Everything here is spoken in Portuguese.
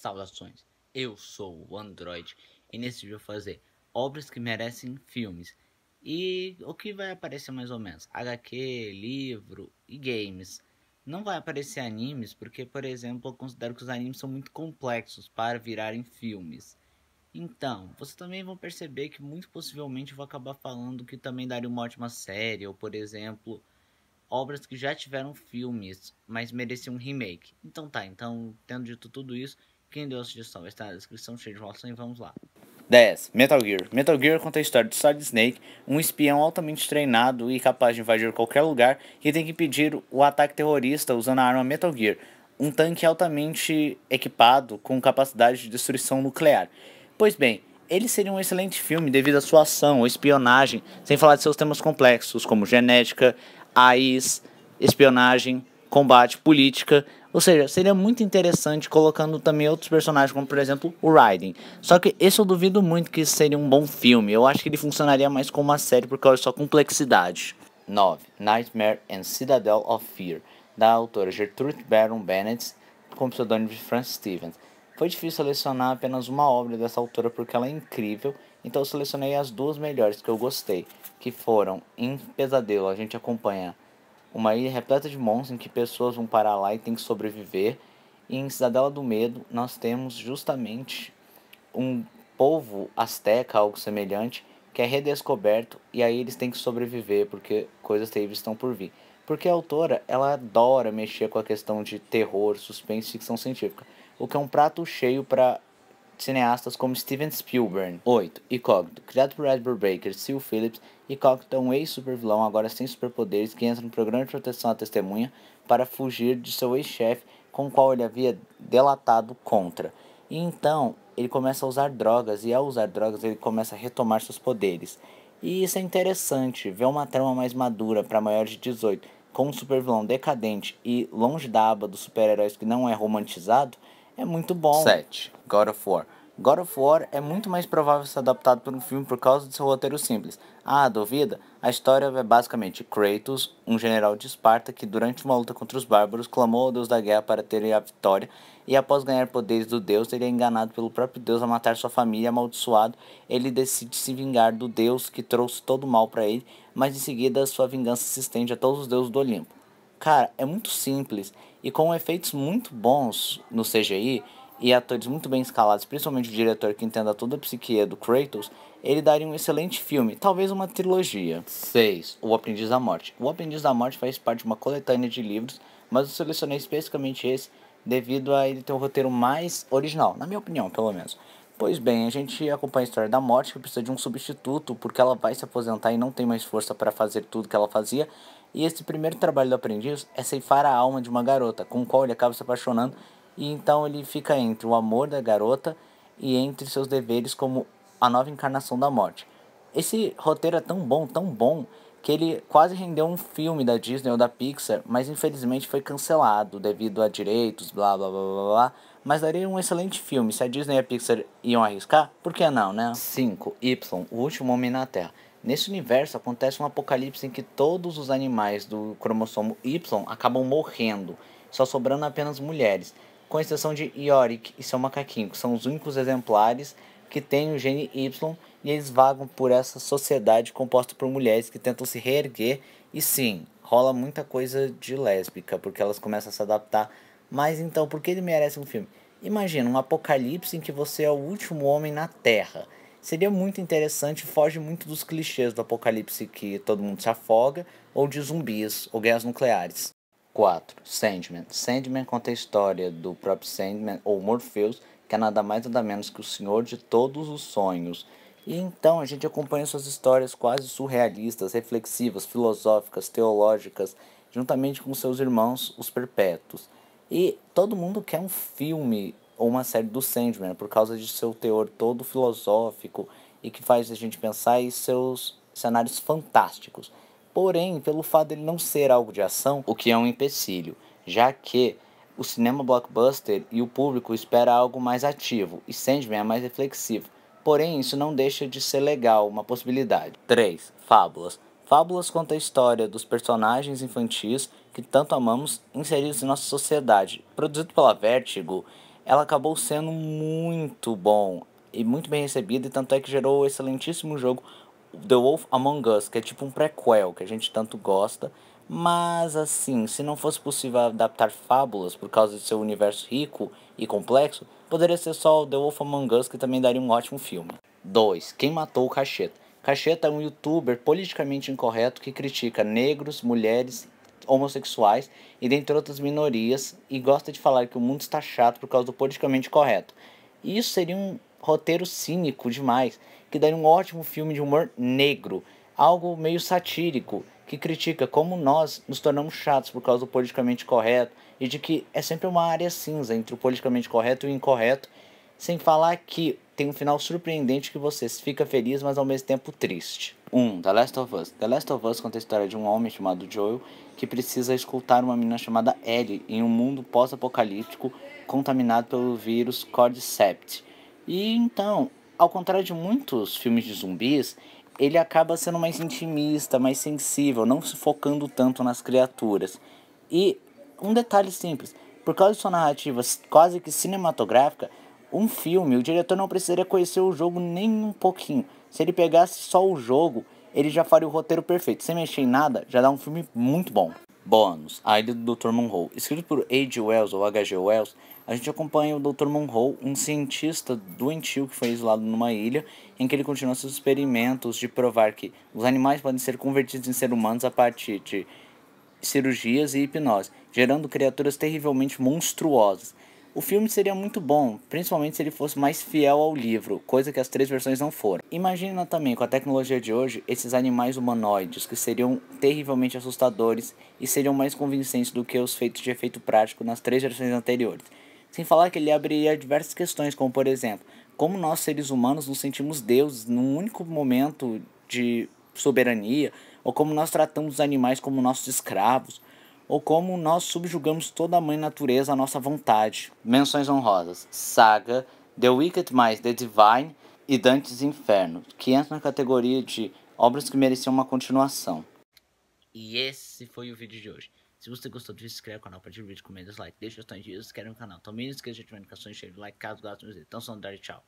Saudações, eu sou o Android e nesse vídeo vou fazer obras que merecem filmes e o que vai aparecer mais ou menos? HQ, livro e games. Não vai aparecer animes porque, por exemplo, eu considero que os animes são muito complexos para virarem filmes. Então, vocês também vão perceber que muito possivelmente eu vou acabar falando que também daria uma ótima série ou, por exemplo, obras que já tiveram filmes, mas mereciam um remake. Então tá, então, tendo dito tudo isso, quem deu a sugestão está na descrição, cheio de relação e vamos lá. 10. Metal Gear. Metal Gear conta a história de Solid Snake, um espião altamente treinado e capaz de invadir qualquer lugar, que tem que impedir o ataque terrorista usando a arma Metal Gear, um tanque altamente equipado com capacidade de destruição nuclear. Pois bem, ele seria um excelente filme devido à sua ação, espionagem, sem falar de seus temas complexos como genética, AIS, espionagem, combate, política. Ou seja, seria muito interessante colocando também outros personagens, como por exemplo o Raiden. Só que esse eu duvido muito que seria um bom filme. Eu acho que ele funcionaria mais como uma série por causa da sua complexidade. 9. Nightmare and Citadel of Fear, da autora Gertrude Baron Bennett, com o pseudônimo de Francis Stevens. Foi difícil selecionar apenas uma obra dessa autora porque ela é incrível, então eu selecionei as duas melhores que eu gostei, que foram Em Pesadelo, a gente acompanha uma ilha repleta de monstros em que pessoas vão parar lá e têm que sobreviver. E em Cidadela do Medo nós temos justamente um povo asteca, algo semelhante, que é redescoberto e aí eles têm que sobreviver porque coisas terríveis estão por vir. Porque a autora, ela adora mexer com a questão de terror, suspense, ficção científica, o que é um prato cheio para cineastas como Steven Spielberg. 8. Incógnito, criado por Edward Baker, Seal Phillips, Incógnito é um ex-supervilão agora sem superpoderes que entra no programa de proteção à testemunha para fugir de seu ex-chefe com o qual ele havia delatado contra. E então ele começa a usar drogas e ao usar drogas ele começa a retomar seus poderes. E isso é interessante, ver uma trama mais madura para maiores de 18, com um supervilão decadente e longe da aba dos super-heróis que não é romantizado, é muito bom. 7. God of War. God of War é muito mais provável ser adaptado para um filme por causa de seu roteiro simples. Ah, duvida? A história é basicamente Kratos, um general de Esparta que durante uma luta contra os bárbaros clamou ao deus da guerra para ter a vitória e após ganhar poderes do deus, ele é enganado pelo próprio deus a matar sua família amaldiçoado. Ele decide se vingar do deus que trouxe todo o mal para ele, mas em seguida sua vingança se estende a todos os deuses do Olimpo. Cara, é muito simples e com efeitos muito bons no CGI e atores muito bem escalados, principalmente o diretor que entenda toda a psiquia do Kratos, ele daria um excelente filme, talvez uma trilogia. 6. O Aprendiz da Morte. O Aprendiz da Morte faz parte de uma coletânea de livros, mas eu selecionei especificamente esse devido a ele ter um roteiro mais original, na minha opinião, pelo menos. Pois bem, a gente acompanha a história da morte, que precisa de um substituto, porque ela vai se aposentar e não tem mais força para fazer tudo que ela fazia, e esse primeiro trabalho do aprendiz é ceifar a alma de uma garota, com a qual ele acaba se apaixonando, e então ele fica entre o amor da garota e entre seus deveres como a nova encarnação da morte. Esse roteiro é tão bom, tão bom, que ele quase rendeu um filme da Disney ou da Pixar, mas infelizmente foi cancelado devido a direitos, blá blá blá blá blá. Mas daria um excelente filme. Se a Disney e a Pixar iam arriscar, por que não, né? 5. Y. O último homem na Terra. Nesse universo acontece um apocalipse em que todos os animais do cromossomo Y acabam morrendo, só sobrando apenas mulheres, com exceção de Yorick e seu macaquinho, que são os únicos exemplares que têm o gene Y e eles vagam por essa sociedade composta por mulheres que tentam se reerguer e sim, rola muita coisa de lésbica, porque elas começam a se adaptar. Mas então, por que ele merece um filme? Imagina um apocalipse em que você é o último homem na Terra Seria muito interessante, foge muito dos clichês do apocalipse que todo mundo se afoga, ou de zumbis, ou guerras nucleares. 4. Sandman. Sandman conta a história do próprio Sandman, ou Morpheus, que é nada mais nada menos que o senhor de todos os sonhos. E então a gente acompanha suas histórias quase surrealistas, reflexivas, filosóficas, teológicas, juntamente com seus irmãos, os Perpétuos. E todo mundo quer um filme ou uma série do Sandman, por causa de seu teor todo filosófico e que faz a gente pensar em seus cenários fantásticos. Porém, pelo fato dele não ser algo de ação, o que é um empecilho, já que o cinema blockbuster e o público espera algo mais ativo, e Sandman é mais reflexivo. Porém, isso não deixa de ser legal, uma possibilidade. 3. Fábulas. Fábulas conta a história dos personagens infantis que tanto amamos inseridos em nossa sociedade. Produzido pela Vertigo, ela acabou sendo muito bom e muito bem recebida, e tanto é que gerou o excelentíssimo jogo The Wolf Among Us, que é tipo um prequel que a gente tanto gosta. Mas assim, se não fosse possível adaptar fábulas por causa de seu universo rico e complexo, poderia ser só The Wolf Among Us, que também daria um ótimo filme. 2. Quem matou o Cacheta? Cacheta é um youtuber politicamente incorreto que critica negros, mulheres homossexuais e dentre outras minorias, e gosta de falar que o mundo está chato por causa do politicamente correto. E isso seria um roteiro cínico demais, que daria um ótimo filme de humor negro, algo meio satírico, que critica como nós nos tornamos chatos por causa do politicamente correto e de que é sempre uma área cinza entre o politicamente correto e o incorreto, sem falar que tem um final surpreendente que você fica feliz, mas ao mesmo tempo triste. 1. The Last of Us. The Last of Us conta a história de um homem chamado Joel que precisa escutar uma menina chamada Ellie em um mundo pós-apocalíptico contaminado pelo vírus Cordyceps. E então, ao contrário de muitos filmes de zumbis, ele acaba sendo mais intimista, mais sensível, não se focando tanto nas criaturas. E um detalhe simples, por causa de sua narrativa quase que cinematográfica, um filme, o diretor não precisaria conhecer o jogo nem um pouquinho se ele pegasse só o jogo, ele já faria o roteiro perfeito. Sem mexer em nada, já dá um filme muito bom. Bônus, A Ilha do Dr. Monroe. Escrito por H.G. Wells, ou H.G. Wells, a gente acompanha o Dr. Monroe, um cientista doentio que foi isolado numa ilha, em que ele continua seus experimentos de provar que os animais podem ser convertidos em seres humanos a partir de cirurgias e hipnose, gerando criaturas terrivelmente monstruosas. O filme seria muito bom, principalmente se ele fosse mais fiel ao livro, coisa que as três versões não foram. Imagina também, com a tecnologia de hoje, esses animais humanoides, que seriam terrivelmente assustadores e seriam mais convincentes do que os feitos de efeito prático nas três versões anteriores. Sem falar que ele abriria diversas questões, como por exemplo, como nós seres humanos nos sentimos deuses num único momento de soberania, ou como nós tratamos os animais como nossos escravos, ou como nós subjugamos toda a mãe natureza à nossa vontade. Menções honrosas: Saga, The Wicked mais The Divine e Dante's Inferno, que entra na categoria de obras que mereciam uma continuação. E esse foi o vídeo de hoje. Se você gostou do vídeo, se inscreve no canal, partilha o vídeo, comenta, dislike, deixa os tantos dias, se inscreve no canal. Também então, não esqueça de ativar notificações, cheio o like, caso goste do vídeo. Então, só andar tchau.